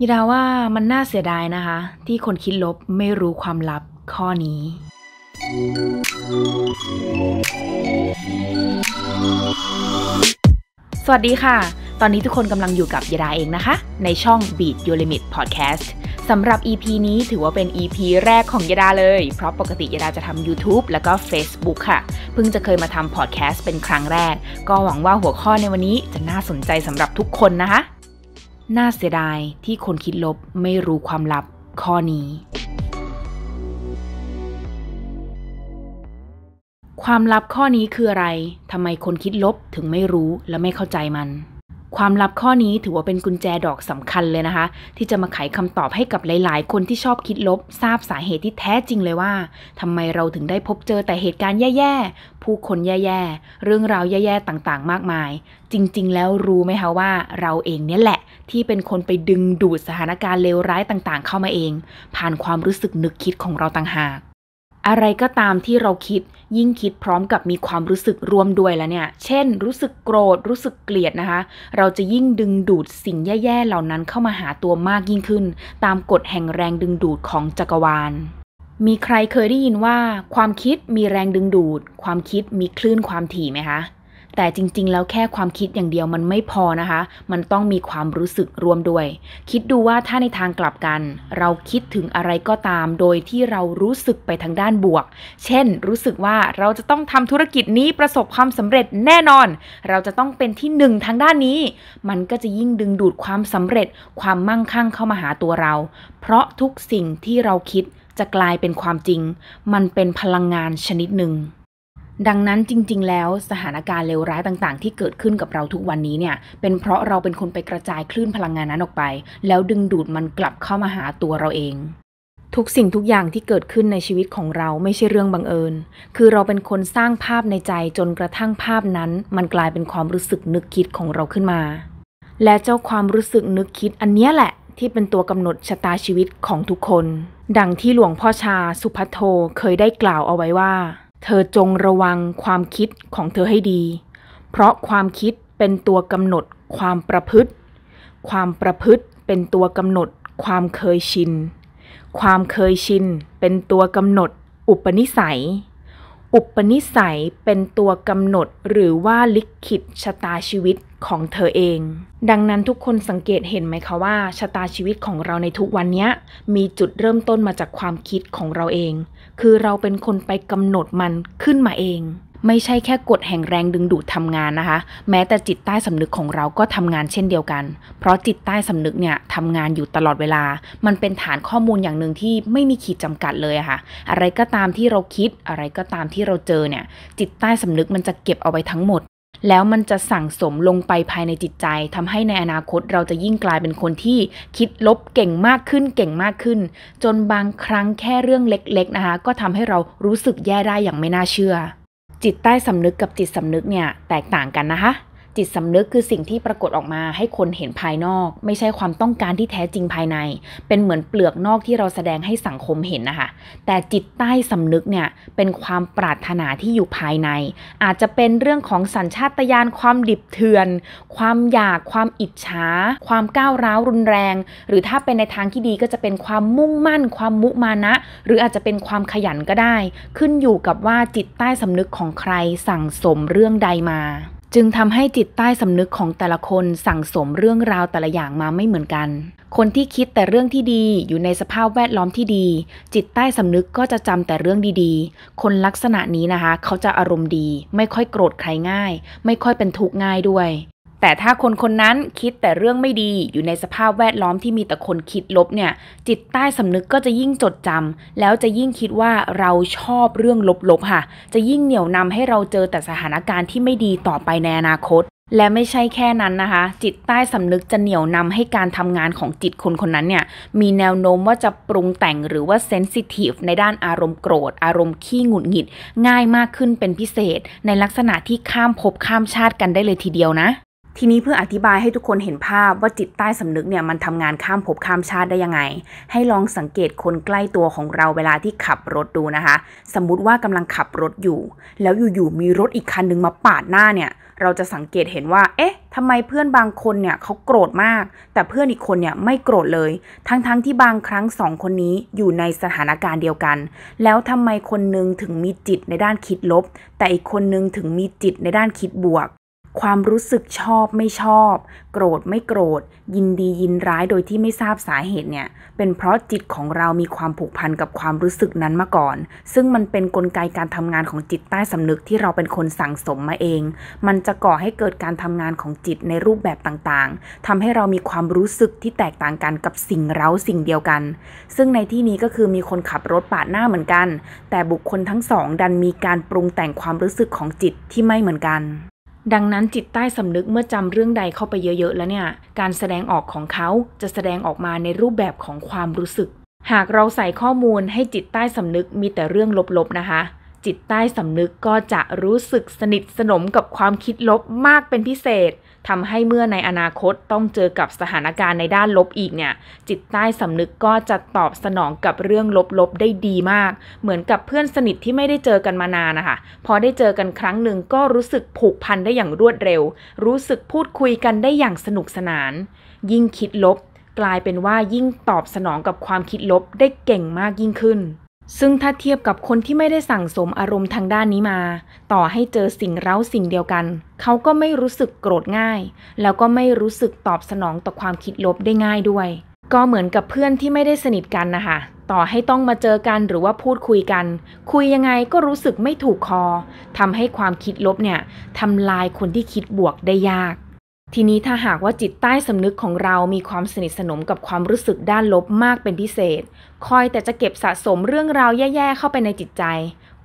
ยิดาว่ามันน่าเสียดายนะคะ ที่คนคิดลบไม่รู้ความลับข้อนี้ สวัสดีค่ะ ตอนนี้ทุกคนกำลังอยู่กับยดาเองนะคะ ในช่อง Beat Your Limit Podcast สำหรับ EP นี้ถือว่าเป็น EP แรกของยดาเลย เพราะปกติยดาจะทำ YouTube แล้วก็ Facebook ค่ะ เพิ่งจะเคยมาทำพอดแคสต์เป็นครั้งแรก ก็หวังว่าหัวข้อในวันนี้จะน่าสนใจสำหรับทุกคนนะคะน่าเสียดายที่คนคิดลบไม่รู้ความลับข้อนี้ ความลับข้อนี้คืออะไร ทำไมคนคิดลบถึงไม่รู้และไม่เข้าใจมันความลับข้อนี้ถือว่าเป็นกุญแจดอกสำคัญเลยนะคะที่จะมาไขคำตอบให้กับหลายๆ คนที่ชอบคิดลบทราบสาเหตุที่แท้จริงเลยว่าทำไมเราถึงได้พบเจอแต่เหตุการณ์แย่ๆผู้คนแย่ ๆ เรื่องราวแย่ ๆ ต่างๆ มากมาย จริงๆ แล้วรู้ไหมคะว่าเราเองเนี่ยแหละ ที่เป็นคนไปดึงดูดสถานการณ์เลวร้ายต่างๆ เข้ามาเอง ผ่านความรู้สึกนึกคิดของเราต่างหากอะไรก็ตามที่เราคิดยิ่งคิดพร้อมกับมีความรู้สึกร่วมด้วยแล้วเนี่ยเช่น รู้สึกโกรธรู้สึกเกลียดนะคะ เราจะยิ่งดึงดูดสิ่งแย่ๆเหล่านั้นเข้ามาหาตัวมากยิ่งขึ้น ตามกฎแห่งแรงดึงดูดของจักรวาล มีใครเคยได้ยินว่าความคิดมีแรงดึงดูดความคิดมีคลื่นความถี่ไหมคะแต่จริง ๆ แล้วแค่ความคิดอย่างเดียวมันไม่พอนะคะ มันต้องมีความรู้สึกรวมด้วย คิดดูว่าถ้าในทางกลับกัน เราคิดถึงอะไรก็ตามโดยที่เรารู้สึกไปทางด้านบวก เช่นรู้สึกว่าเราจะต้องทำธุรกิจนี้ประสบความสำเร็จแน่นอน เราจะต้องเป็นที่หนึ่งทางด้านนี้ มันก็จะยิ่งดึงดูดความสำเร็จ ความมั่งคั่งเข้ามาหาตัวเรา เพราะทุกสิ่งที่เราคิดจะกลายเป็นความจริง มันเป็นพลังงานชนิดหนึ่งดังนั้นจริง ๆ แล้วสถานการณ์เลวร้ายต่าง ๆ ที่เกิดขึ้นกับเราทุกวันนี้เนี่ยเป็นเพราะเราเป็นคนไปกระจายคลื่นพลังงานนั้นออกไป แล้วดึงดูดมันกลับเข้ามาหาตัวเราเอง ทุกสิ่งทุกอย่างที่เกิดขึ้นในชีวิตของเราไม่ใช่เรื่องบังเอิญ คือเราเป็นคนสร้างภาพในใจจนกระทั่งภาพนั้น มันกลายเป็นความรู้สึกนึกคิดของเราขึ้นมา และเจ้าความรู้สึกนึกคิดอันนี้แหละ ที่เป็นตัวกำหนดชะตาชีวิตของทุกคน ดังที่หลวงพ่อชาสุภัทโท เคยได้กล่าวเอาไว้ว่าเธอจงระวังความคิดของเธอให้ดี เพราะความคิดเป็นตัวกำหนดความประพฤติ ความประพฤติเป็นตัวกำหนด ความเคยชิน ความเคยชินเป็นตัวกำหนดอุปนิสัยอุปนิสัยเป็นตัวกำหนดหรือว่าลิขิตชะตาชีวิตของเธอเอง ดังนั้นทุกคนสังเกตเห็นไหมคะว่าชะตาชีวิตของเราในทุกวันนี้มีจุดเริ่มต้นมาจากความคิดของเราเอง คือเราเป็นคนไปกำหนดมันขึ้นมาเองไม่ใช่แค่กฎแห่งแรงดึงดูดทำงานนะคะ แม้แต่จิตใต้สำนึกของเราก็ทำงานเช่นเดียวกัน เพราะจิตใต้สำนึกเนี่ยทำงานอยู่ตลอดเวลา มันเป็นฐานข้อมูลอย่างหนึ่งที่ไม่มีขีดจำกัดเลยค่ะ อะไรก็ตามที่เราคิด อะไรก็ตามที่เราเจอเนี่ย จิตใต้สำนึกมันจะเก็บเอาไว้ทั้งหมด แล้วมันจะสั่งสมลงไปภายในจิตใจ ทำให้ในอนาคตเราจะยิ่งกลายเป็นคนที่คิดลบเก่งมากขึ้น เก่งมากขึ้น จนบางครั้งแค่เรื่องเล็กๆนะคะ ก็ทำให้เรารู้สึกแย่ได้อย่างไม่น่าเชื่อจิตใต้สำนึกกับจิตสำนึกเนี่ยแตกต่างกันนะคะจิตสำนึกคือสิ่งที่ปรากฏออกมา ให้คนเห็นภายนอก ไม่ใช่ความต้องการที่แท้จริงภายใน เป็นเหมือนเปลือกนอกที่เราแสดงให้สังคมเห็นนะคะแต่จิตใต้สำนึกเนี่ยเป็นความปรารถนาที่อยู่ภายใน อาจจะเป็นเรื่องของสัญชาตญาณความดิบเถื่อน ความอยากความอิจฉาความก้าวร้าวรุนแรง หรือถ้าเป็นในทางที่ดีก็จะเป็นความมุ่งมั่น ความมุมานะ หรืออาจจะเป็นความขยันก็ได้ ขึ้นอยู่กับว่าจิตใต้สำนึกของใครสั่งสมเรื่องใดมาจึงทำให้จิตใต้สำนึกของแต่ละคนสั่งสมเรื่องราวแต่ละอย่างมาไม่เหมือนกัน คนที่คิดแต่เรื่องที่ดีอยู่ในสภาพแวดล้อมที่ดี จิตใต้สำนึกก็จะจำแต่เรื่องดีๆ คนลักษณะนี้นะคะ เขาจะอารมณ์ดี ไม่ค่อยโกรธใครง่าย ไม่ค่อยเป็นทุกข์ง่ายด้วยแต่ถ้าคนคนนั้นคิดแต่เรื่องไม่ดีอยู่ในสภาพแวดล้อมที่มีแต่คนคิดลบเนี่ย จิตใต้สำนึกก็จะยิ่งจดจำแล้วจะยิ่งคิดว่าเราชอบเรื่องลบๆค่ะ จะยิ่งเหนี่ยวนำให้เราเจอแต่สถานการณ์ที่ไม่ดีต่อไปในอนาคต และไม่ใช่แค่นั้นนะคะ จิตใต้สำนึกจะเหนี่ยวนำให้การทำงานของจิตคนคนนั้นเนี่ยมีแนวโน้มว่าจะปรุงแต่งหรือว่าเซนซิทีฟในด้านอารมณ์โกรธ อารมณ์ขี้หงุดหงิด ง่ายมากขึ้นเป็นพิเศษ ในลักษณะที่ข้ามภพข้ามชาติกันได้เลยทีเดียวนะทีนี้เพื่ออธิบายให้ทุกคนเห็นภาพว่าจิตใต้สำนึกเนี่ยมันทำงานข้ามภพข้ามชาติได้ยังไง ให้ลองสังเกตคนใกล้ตัวของเราเวลาที่ขับรถดูนะคะ สมมุติว่ากำลังขับรถอยู่ แล้วอยู่ๆมีรถอีกคันนึงมาปาดหน้าเนี่ยเราจะสังเกตเห็นว่า เอ๊ะทำไมเพื่อนบางคนเนี่ยเขาโกรธมาก แต่เพื่อนอีกคนเนี่ยไม่โกรธเลย ทั้งๆทที่บางครั้งสองคนนี้อยู่ในสถานการณ์เดียวกันแล้วทำไมคนนึงถึงมีจิตในด้านคิดลบ แต่อีกคนนึงถึงมีจิตในด้านคิดบวกความรู้สึกชอบไม่ชอบ โกรธไม่โกรธ ยินดียินร้ายโดยที่ไม่ทราบสาเหตุเนี่ย เป็นเพราะจิตของเรามีความผูกพันกับความรู้สึกนั้นมาก่อน ซึ่งมันเป็นนกลไกการทำงานของจิตใต้สำนึกที่เราเป็นคนสั่งสมมาเอง มันจะก่อให้เกิดการทำงานของจิตในรูปแบบต่างๆทำให้เรามีความรู้สึกที่แตกต่างกันกับสิ่งเราสิ่งเดียวกัน ซึ่งในที่นี้ก็คือมีคนขับรถปาดหน้าเหมือนกัน แต่บุคคลทั้งสอง ดันมีการปรุงแต่งความรู้สึกของจิตที่ไม่เหมือนกันดังนั้นจิตใต้สำนึกเมื่อจำเรื่องใดเข้าไปเยอะ ๆ แล้วเนี่ย การแสดงออกของเขาจะแสดงออกมาในรูปแบบของความรู้สึก หากเราใส่ข้อมูลให้จิตใต้สำนึกมีแต่เรื่องลบ ๆ นะคะ จิตใต้สำนึกก็จะรู้สึกสนิทสนมกับความคิดลบมากเป็นพิเศษทำให้เมื่อในอนาคตต้องเจอกับสถานการณ์ในด้านลบอีกเนี่ย จิตใต้สำนึกก็จะตอบสนองกับเรื่องลบ ๆ ได้ดีมาก เหมือนกับเพื่อนสนิทที่ไม่ได้เจอกันมานานนะคะพอได้เจอกันครั้งหนึ่งก็รู้สึกผูกพันได้อย่างรวดเร็ว รู้สึกพูดคุยกันได้อย่างสนุกสนาน ยิ่งคิดลบ กลายเป็นว่ายิ่งตอบสนองกับความคิดลบได้เก่งมากยิ่งขึ้นซึ่งถ้าเทียบกับคนที่ไม่ได้สั่งสมอารมณ์ทางด้านนี้มา ต่อให้เจอสิ่งเร้าสิ่งเดียวกัน เขาก็ไม่รู้สึกโกรธง่าย แล้วก็ไม่รู้สึกตอบสนองต่อความคิดลบได้ง่ายด้วย ก็เหมือนกับเพื่อนที่ไม่ได้สนิทกันนะคะต่อให้ต้องมาเจอกันหรือว่าพูดคุยกัน คุยยังไงก็รู้สึกไม่ถูกคอทำให้ความคิดลบเนี่ยทำลายคนที่คิดบวกได้ยากทีนี้ถ้าหากว่าจิตใต้สำนึกของเรามีความสนิทสนมกับความรู้สึกด้านลบมากเป็นพิเศษ คอยแต่จะเก็บสะสมเรื่องราวแย่ๆเข้าไปในจิตใจ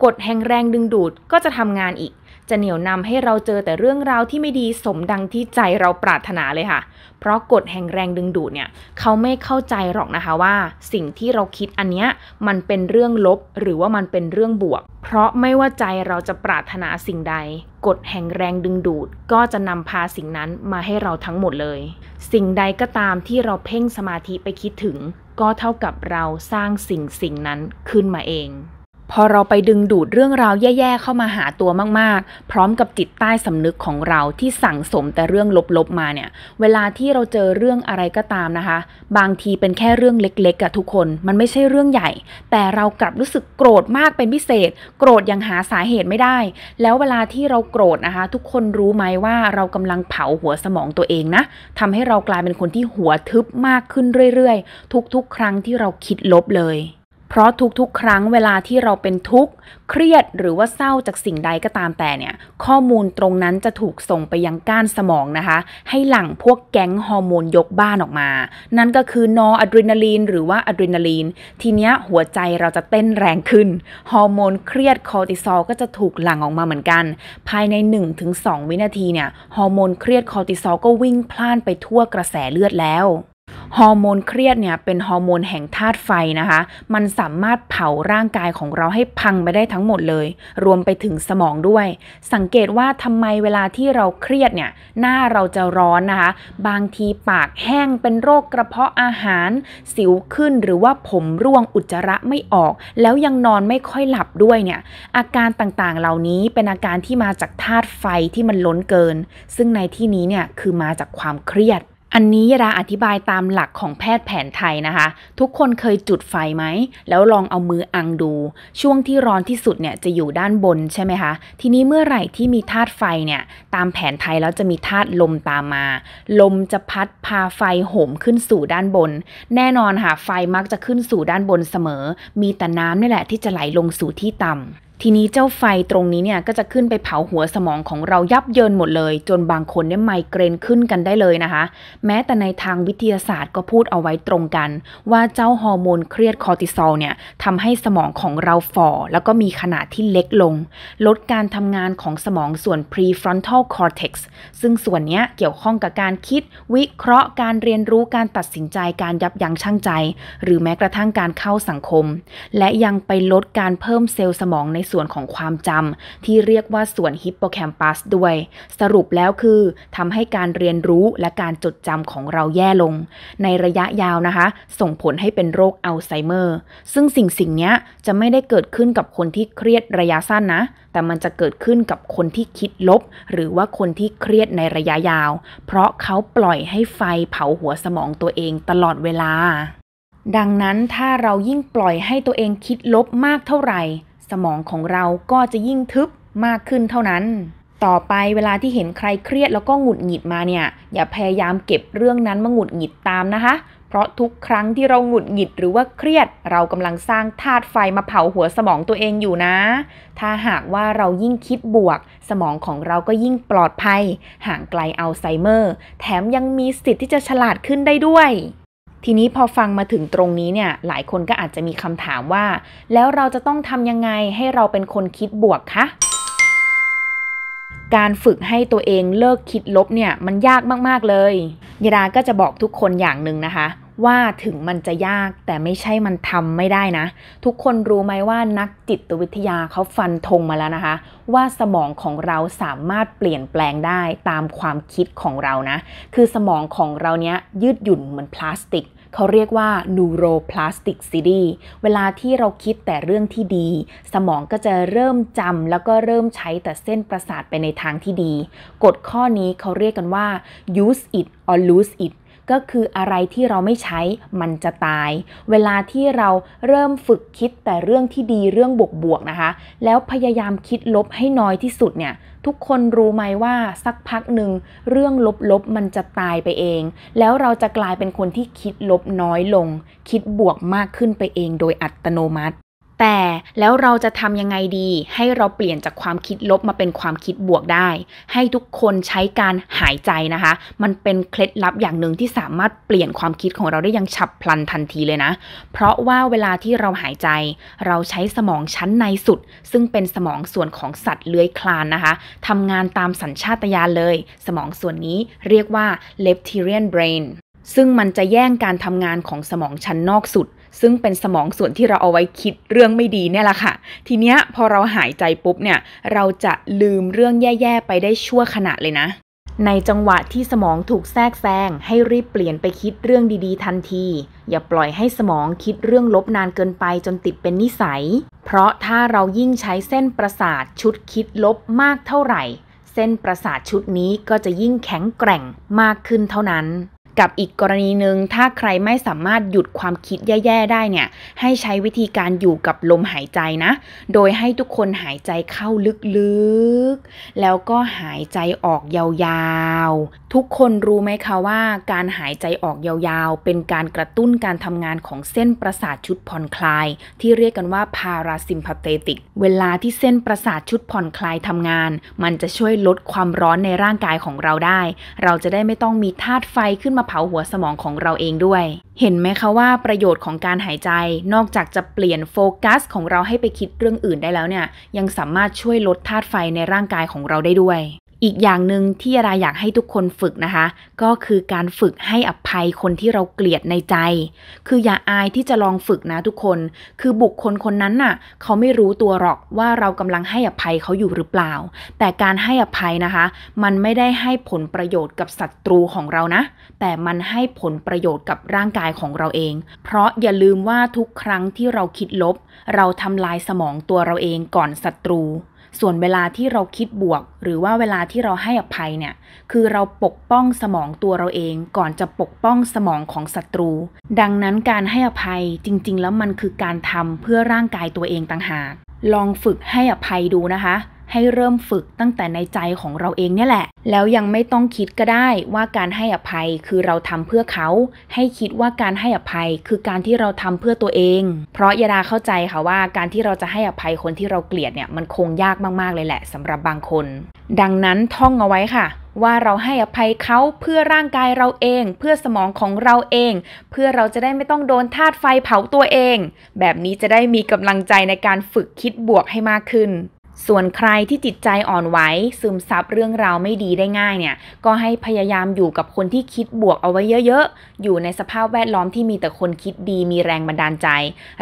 กดแห่งแรงดึงดูดก็จะทำงานอีกจะเหนี่ยวนำให้เราเจอแต่เรื่องราวที่ไม่ดีสมดังที่ใจเราปรารถนาเลยค่ะ เพราะกฎแห่งแรงดึงดูดเนี่ยเขาไม่เข้าใจหรอกนะคะว่า สิ่งที่เราคิดอันเนี้ยมันเป็นเรื่องลบหรือว่ามันเป็นเรื่องบวก เพราะไม่ว่าใจเราจะปรารถนาสิ่งใด กฎแห่งแรงดึงดูดก็จะนำพาสิ่งนั้นมาให้เราทั้งหมดเลย สิ่งใดก็ตามที่เราเพ่งสมาธิไปคิดถึง ก็เท่ากับเราสร้างสิ่งสิ่งนั้นขึ้นมาเองพอเราไปดึงดูดเรื่องราวแย่ๆเข้ามาหาตัวมากๆ พร้อมกับจิตใต้สำนึกของเราที่สั่งสมแต่เรื่องลบๆมาเนี่ยเวลาที่เราเจอเรื่องอะไรก็ตามนะคะ บางทีเป็นแค่เรื่องเล็กๆอะทุกคนมันไม่ใช่เรื่องใหญ่ แต่เรากลับรู้สึกโกรธมากเป็นพิเศษ โกรธยังหาสาเหตุไม่ได้ แล้วเวลาที่เราโกรธนะคะ ทุกคนรู้ไหมว่าเรากำลังเผาหัวสมองตัวเองนะทำให้เรากลายเป็นคนที่หัวทึบมากขึ้นเรื่อยๆทุก ๆ ครั้งที่เราคิดลบเลยเพราะทุกๆ ครั้งเวลาที่เราเป็นทุกข์เครียดหรือว่าเศร้าจากสิ่งใดก็ตามแต่เนี่ยข้อมูลตรงนั้นจะถูกส่งไปยังก้านสมองนะคะ ให้หลั่งพวกแก๊งฮอร์โมนยกบ้านออกมา นั่นก็คือนออะดรีนาลีนหรือว่าอะดรีนาลีนทีเนี้ยหัวใจเราจะเต้นแรงขึ้นฮอร์โมนเครียดคอร์ติซอลก็จะถูกหลั่งออกมาเหมือนกัน ภายใน 1-2 วินาทีเนี่ยฮอร์โมนเครียดคอร์ติซอลก็วิ่งพล่านไปทั่วกระแสเลือดแล้วฮอร์โมนเครียดเนี่ยเป็นฮอร์โมนแห่งธาตุไฟนะคะ มันสามารถเผาร่างกายของเราให้พังไปได้ทั้งหมดเลย รวมไปถึงสมองด้วย สังเกตว่าทำไมเวลาที่เราเครียดเนี่ยหน้าเราจะร้อนนะคะ บางทีปากแห้งเป็นโรคกระเพาะอาหารสิวขึ้นหรือว่าผมร่วงอุจจาระไม่ออกแล้วยังนอนไม่ค่อยหลับด้วยเนี่ย อาการต่างๆ เหล่านี้เป็นอาการที่มาจากธาตุไฟที่มันล้นเกิน ซึ่งในที่นี้เนี่ยคือมาจากความเครียดอันนี้ยาดาอธิบายตามหลักของแพทย์แผนไทยนะคะ ทุกคนเคยจุดไฟไหมแล้วลองเอามืออังดู ช่วงที่ร้อนที่สุดเนี่ยจะอยู่ด้านบนใช่ไหมคะทีนี้เมื่อไหร่ที่มีธาตุไฟเนี่ยตามแผนไทยแล้วจะมีธาตุลมตามมา ลมจะพัดพาไฟโหมขึ้นสู่ด้านบน แน่นอนค่ะไฟมักจะขึ้นสู่ด้านบนเสมอ มีแต่น้ำนี่แหละที่จะไหลลงสู่ที่ต่ำทีนี้เจ้าไฟตรงนี้เนี่ยก็จะขึ้นไปเผาหัวสมองของเรายับเยินหมดเลย จนบางคนเนี่ยไมเกรนขึ้นกันได้เลยนะคะแม้แต่ในทางวิทยาศาสตร์ก็พูดเอาไว้ตรงกัน ว่าเจ้าฮอร์โมนเครียดคอร์ติซอลเนี่ยทำให้สมองของเราฝ่อแล้วก็มีขนาดที่เล็กลง ลดการทำงานของสมองส่วน prefrontal cortex ซึ่งส่วนนี้เกี่ยวข้องกับการคิดวิเคราะห์ การเรียนรู้การตัดสินใจการยับยั้งชั่งใจ หรือแม้กระทั่งการเข้าสังคม และยังไปลดการเพิ่มเซลล์สมองในส่วนของความจำที่เรียกว่าส่วนฮิปโปแคมปัสด้วย สรุปแล้วคือทำให้การเรียนรู้และการจดจำของเราแย่ลง ในระยะยาวนะคะ ส่งผลให้เป็นโรคอัลไซเมอร์ซึ่งสิ่งสิ่งนี้จะไม่ได้เกิดขึ้นกับคนที่เครียดระยะสั้นนะ แต่มันจะเกิดขึ้นกับคนที่คิดลบ หรือว่าคนที่เครียดในระยะยาว เพราะเขาปล่อยให้ไฟเผาหัวสมองตัวเองตลอดเวลา ดังนั้นถ้าเรายิ่งปล่อยให้ตัวเองคิดลบมากเท่าไหร่สมองของเราก็จะยิ่งทึบมากขึ้นเท่านั้น ต่อไปเวลาที่เห็นใครเครียด แล้วก็หงุดหงิดมาเนี่ย อย่าพยายามเก็บเรื่องนั้น มาหงุดหงิดตามนะคะ เพราะทุกครั้งที่เราหงุดหงิดหรือว่าเครียด เรากำลังสร้างธาตุไฟมาเผาหัวสมองตัวเองอยู่นะ ถ้าหากว่าเรายิ่งคิดบวก สมองของเราก็ยิ่งปลอดภัยห่างไกลอัลไซเมอร์ แถมยังมีสิทธิ์ที่จะฉลาดขึ้นได้ด้วยทีนี้พอฟังมาถึงตรงนี้เนี่ยหลายคนก็อาจจะมีคำถามว่า แล้วเราจะต้องทำยังไงให้เราเป็นคนคิดบวกคะ การฝึกให้ตัวเองเลิกคิดลบเนี่ยมันยากมาก ๆ เลยยดาก็จะบอกทุกคนอย่างหนึ่งนะคะว่าถึงมันจะยากแต่ไม่ใช่มันทำไม่ได้นะ ทุกคนรู้ไหมว่านักจิตวิทยาเขาฟันธงมาแล้วนะคะ ว่าสมองของเราสามารถเปลี่ยนแปลงได้ตามความคิดของเรานะ คือสมองของเราเนี้ยยืดหยุ่นเหมือนพลาสติก เขาเรียกว่า neuroplasticity เวลาที่เราคิดแต่เรื่องที่ดี สมองก็จะเริ่มจำแล้วก็เริ่มใช้แต่เส้นประสาทไปในทางที่ดี กฎข้อนี้เขาเรียกกันว่า use it or lose it ก็คืออะไรที่เราไม่ใช้มันจะตาย เวลาที่เราเริ่มฝึกคิดแต่เรื่องที่ดีเรื่องบวกๆ นะคะ แล้วพยายามคิดลบให้น้อยที่สุดเนี่ย ทุกคนรู้ไหมว่าสักพักหนึ่ง เรื่องลบๆ มันจะตายไปเอง แล้วเราจะกลายเป็นคนที่คิดลบน้อยลง คิดบวกมากขึ้นไปเองโดยอัตโนมัติแต่แล้วเราจะทำยังไงดีให้เราเปลี่ยนจากความคิดลบมาเป็นความคิดบวกได้ ให้ทุกคนใช้การหายใจนะคะมันเป็นเคล็ดลับอย่างหนึ่งที่สามารถเปลี่ยนความคิดของเราได้อย่างฉับพลันทันทีเลยนะ เพราะว่าเวลาที่เราหายใจเราใช้สมองชั้นในสุด ซึ่งเป็นสมองส่วนของสัตว์เลื้อยคลานนะคะทำงานตามสัญชาตญาณเลย สมองส่วนนี้เรียกว่า reptilian brain ซึ่งมันจะแย่งการทำงานของสมองชั้นนอกสุดซึ่งเป็นสมองส่วนที่เราเอาไว้คิดเรื่องไม่ดีเนี่ยแหละค่ะ ทีเนี้ยพอเราหายใจปุ๊บเนี่ยเราจะลืมเรื่องแย่ๆไปได้ชั่วขณะเลยนะ ในจังหวะที่สมองถูกแทรกแซงให้รีบเปลี่ยนไปคิดเรื่องดี ๆ ทันที อย่าปล่อยให้สมองคิดเรื่องลบนานเกินไปจนติดเป็นนิสัย เพราะถ้าเรายิ่งใช้เส้นประสาทชุดคิดลบมากเท่าไหร่ เส้นประสาทชุดนี้ก็จะยิ่งแข็งแกร่งมากขึ้นเท่านั้นกับอีกกรณีหนึ่งถ้าใครไม่สามารถหยุดความคิดแย่ๆได้เนี่ย ให้ใช้วิธีการอยู่กับลมหายใจนะ โดยให้ทุกคนหายใจเข้าลึกๆ แล้วก็หายใจออกยาวๆ ทุกคนรู้ไหมคะว่า การหายใจออกยาวๆ เป็นการกระตุ้นการทำงานของเส้นประสาทชุดผ่อนคลาย ที่เรียกกันว่าพาราซิมพาเตติกเวลาที่เส้นประสาทชุดผ่อนคลายทำงาน มันจะช่วยลดความร้อนในร่างกายของเราได้ เราจะได้ไม่ต้องมีธาตุไฟขึ้นมาเผาหัวสมองของเราเองด้วย เห็นไหมคะว่าประโยชน์ของการหายใจ นอกจากจะเปลี่ยนโฟกัสของเราให้ไปคิดเรื่องอื่นได้แล้วเนี่ย ยังสามารถช่วยลดธาตุไฟในร่างกายของเราได้ด้วยอีกอย่างหนึ่งที่าราอยากให้ทุกคนฝึกนะคะ ก็คือการฝึกให้อภัยคนที่เราเกลียดในใจ คืออย่าอายที่จะลองฝึกนะทุกคน คือบุคคลคนนั้นน่ะเขาไม่รู้ตัวหรอกว่าเรากำลังให้อภัยเขาอยู่หรือเปล่า แต่การให้อภัยนะคะ มันไม่ได้ให้ผลประโยชน์กับศัตรูของเรานะ แต่มันให้ผลประโยชน์กับร่างกายของเราเอง เพราะอย่าลืมว่าทุกครั้งที่เราคิดลบ เราทำลายสมองตัวเราเองก่อนศัตรูส่วนเวลาที่เราคิดบวก หรือว่าเวลาที่เราให้อภัยเนี่ย คือเราปกป้องสมองตัวเราเองก่อนจะปกป้องสมองของศัตรู ดังนั้นการให้อภัยจริง ๆ แล้วมันคือการทำเพื่อร่างกายตัวเองต่างหากลองฝึกให้อภัยดูนะคะให้เริ่มฝึกตั้งแต่ในใจของเราเองเนี่ยแหละ แล้วยังไม่ต้องคิดก็ได้ว่าการให้อภัยคือเราทำเพื่อเขา ให้คิดว่าการให้อภัยคือการที่เราทำเพื่อตัวเอง เพราะยาดาเข้าใจค่ะว่า การที่เราจะให้อภัยคนที่เราเกลียดเนี่ยมันคงยากมาก ๆ เลยแหละ สำหรับบางคน ดังนั้นท่องเอาไว้ค่ะ ว่าเราให้อภัยเขาเพื่อร่างกายเราเอง เพื่อสมองของเราเอง เพื่อเราจะได้ไม่ต้องโดนธาตุไฟเผาตัวเอง แบบนี้จะได้มีกำลังใจในการฝึกคิดบวกให้มากขึ้นส่วนใครที่จิตใจอ่อนไหวซึมซับเรื่องราวไม่ดีได้ง่ายเนี่ยก็ให้พยายามอยู่กับคนที่คิดบวกเอาไว้เยอะ ๆ อยู่ในสภาพแวดล้อมที่มีแต่คนคิดดีมีแรงบันดาลใจ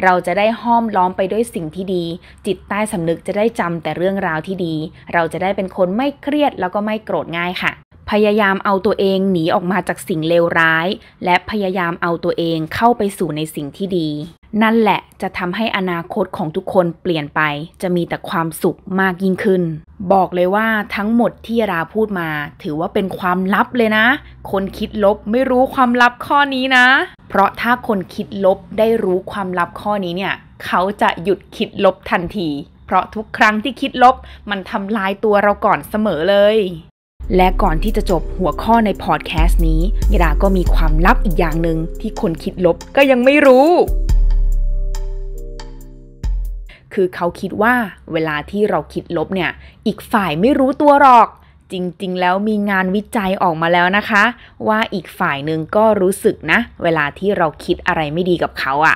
เราจะได้ห้อมล้อมไปด้วยสิ่งที่ดี จิตใต้สำนึกจะได้จำแต่เรื่องราวที่ดี เราจะได้เป็นคนไม่เครียดแล้วก็ไม่โกรธง่ายค่ะพยายามเอาตัวเองหนีออกมาจากสิ่งเลวร้าย และพยายามเอาตัวเองเข้าไปสู่ในสิ่งที่ดี นั่นแหละจะทำให้อนาคตของทุกคนเปลี่ยนไป จะมีแต่ความสุขมากยิ่งขึ้น บอกเลยว่าทั้งหมดที่ราพูดมา ถือว่าเป็นความลับเลยนะ คนคิดลบไม่รู้ความลับข้อนี้นะ เพราะถ้าคนคิดลบได้รู้ความลับข้อนี้เนี่ยเขาจะหยุดคิดลบทันที เพราะทุกครั้งที่คิดลบมันทำลายตัวเราก่อนเสมอเลยและก่อนที่จะจบหัวข้อในพอดแคสต์นี้ยดาก็มีความลับอีกอย่างหนึ่งที่คนคิดลบก็ยังไม่รู้ คือเขาคิดว่าเวลาที่เราคิดลบเนี่ย อีกฝ่ายไม่รู้ตัวหรอก จริงๆ แล้วมีงานวิจัยออกมาแล้วนะคะ ว่าอีกฝ่ายหนึ่งก็รู้สึกนะ เวลาที่เราคิดอะไรไม่ดีกับเขาอะ่ะ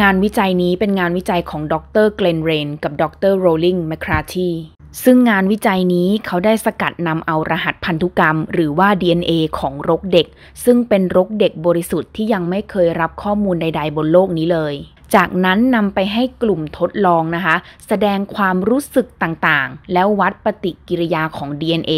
งานวิจัยนี้เป็นงานวิจัยของดรเกลนเรนกับดรโรลิงแมคราทีซึ่งงานวิจัยนี้เขาได้สกัดนำเอารหัสพันธุกรรมหรือว่า DNA ของรกเด็ก ซึ่งเป็นรกเด็กบริสุทธิ์ที่ยังไม่เคยรับข้อมูลใดๆ บนโลกนี้เลย จากนั้นนำไปให้กลุ่มทดลองนะคะ แสดงความรู้สึกต่างๆ แล้ววัดปฏิกิริยาของ DNA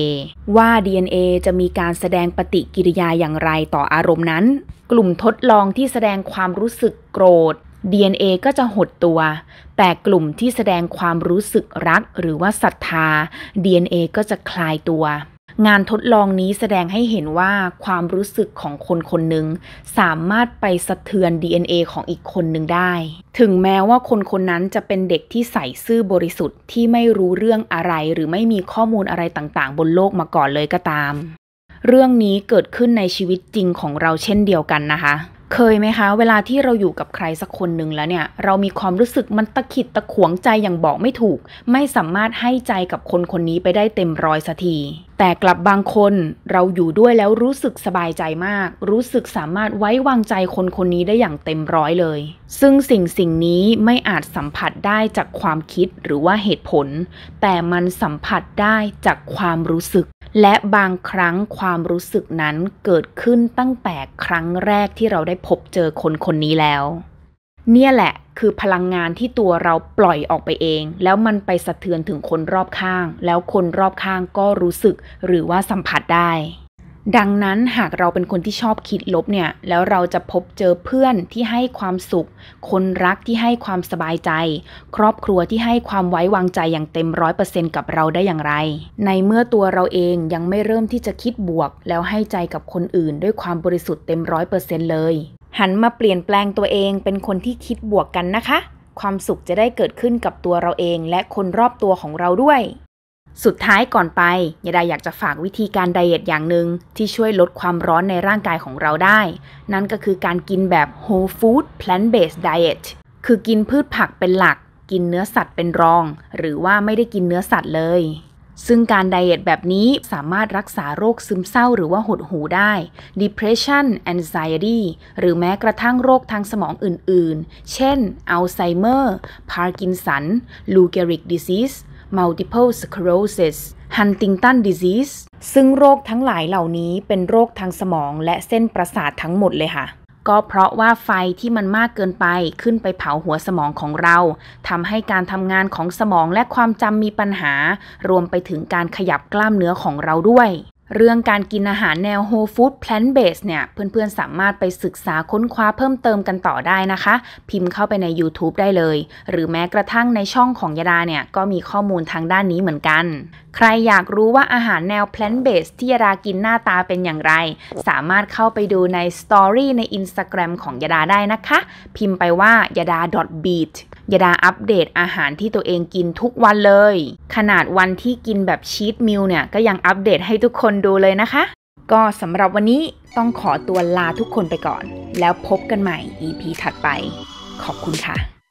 ว่า DNA จะมีการแสดงปฏิกิริยาอย่างไรต่ออารมณ์นั้น กลุ่มทดลองที่แสดงความรู้สึกโกรธ DNA ก็จะหดตัวแต่กลุ่มที่แสดงความรู้สึกรักหรือว่าศรัทธา DNA ก็จะคลายตัว งานทดลองนี้แสดงให้เห็นว่าความรู้สึกของคนคนหนึ่งสามารถไปสะเทือน DNA ของอีกคนหนึ่งได้ ถึงแม้ว่าคนคนนั้นจะเป็นเด็กที่ใส่ซื่อบริสุทธิ์ที่ไม่รู้เรื่องอะไร หรือไม่มีข้อมูลอะไรต่างๆ บนโลกมาก่อนเลยก็ตาม เรื่องนี้เกิดขึ้นในชีวิตจริงของเราเช่นเดียวกันนะคะเคยไหมคะ เวลาที่เราอยู่กับใครสักคนหนึ่งแล้วเนี่ยเรามีความรู้สึกมันตะขิดตะขวงใจอย่างบอกไม่ถูก ไม่สามารถให้ใจกับคนคนนี้ไปได้เต็มร้อยสักที แต่กลับบางคนเราอยู่ด้วยแล้วรู้สึกสบายใจมาก รู้สึกสามารถไว้วางใจคนคนนี้ได้อย่างเต็มร้อยเลย ซึ่งสิ่งสิ่งนี้ไม่อาจสัมผัสได้จากความคิดหรือว่าเหตุผล แต่มันสัมผัสได้จากความรู้สึกและบางครั้งความรู้สึกนั้นเกิดขึ้นตั้งแต่ครั้งแรกที่เราได้พบเจอคนคนนี้แล้ว เนี่ยแหละคือพลังงานที่ตัวเราปล่อยออกไปเอง แล้วมันไปสะเทือนถึงคนรอบข้าง แล้วคนรอบข้างก็รู้สึกหรือว่าสัมผัสได้ดังนั้นหากเราเป็นคนที่ชอบคิดลบเนี่ยแล้วเราจะพบเจอเพื่อนที่ให้ความสุข คนรักที่ให้ความสบายใจ ครอบครัวที่ให้ความไว้วางใจอย่างเต็มร้อยเปอร์เซ็นต์กับเราได้อย่างไร ในเมื่อตัวเราเองยังไม่เริ่มที่จะคิดบวกแล้วให้ใจกับคนอื่น ด้วยความบริสุทธิ์เต็มร้อยเปอร์เซ็นต์เลย หันมาเปลี่ยนแปลงตัวเองเป็นคนที่คิดบวกกันนะคะ ความสุขจะได้เกิดขึ้นกับตัวเราเองและคนรอบตัวของเราด้วยสุดท้ายก่อนไปยาดาอยากจะฝากวิธีการไดเอทอย่างหนึ่งที่ช่วยลดความร้อนในร่างกายของเราได้ นั่นก็คือการกินแบบ whole food plant based diet คือกินพืชผักเป็นหลักกินเนื้อสัตว์เป็นรอง หรือว่าไม่ได้กินเนื้อสัตว์เลย ซึ่งการไดเอทแบบนี้สามารถรักษาโรคซึมเศร้าหรือว่าหดหูได้ depression anxiety หรือแม้กระทั่งโรคทางสมองอื่นๆ เช่นอัลไซเมอร์พาร์กินสันลูเกริกดิซิส multiple sclerosis Huntington disease ซึ่งโรคทั้งหลายเหล่านี้เป็นโรคทางสมองและเส้นประสาททั้งหมดเลยค่ะ ก็เพราะว่าไฟที่มันมากเกินไปขึ้นไปเผาหัวสมองของเราทำให้การทำงานของสมองและความจำมีปัญหา รวมไปถึงการขยับกล้ามเนื้อของเราด้วยเรื่องการกินอาหารแนวโฮฟู้ด o พลนเบสเนี่ย เพื่อนๆ สามารถไปศึกษาค้นคว้าเพิ่มเติมกันต่อได้นะคะ พิมพ์เข้าไปใน YouTube ได้เลย หรือแม้กระทั่งในช่องของยดาเนี่ย ก็มีข้อมูลทางด้านนี้เหมือนกัน ใครอยากรู้ว่าอาหารแนวเพลนเบสที่ยดากินหน้าตาเป็นอย่างไร สามารถเข้าไปดูในสตอรี่ใน Instagram ของยดาได้นะคะ พิมพ์ไปว่ายดา .beat ยดาอัปเดตอาหารที่ตัวเองกินทุกวันเลย ขนาดวันที่กินแบบชีตมิลเนี่ย ก็ยังอัปเดตให้ทุกคนดูเลยนะคะ ก็สำหรับวันนี้ต้องขอตัวลาทุกคนไปก่อน แล้วพบกันใหม่ EP ถัดไป ขอบคุณค่ะ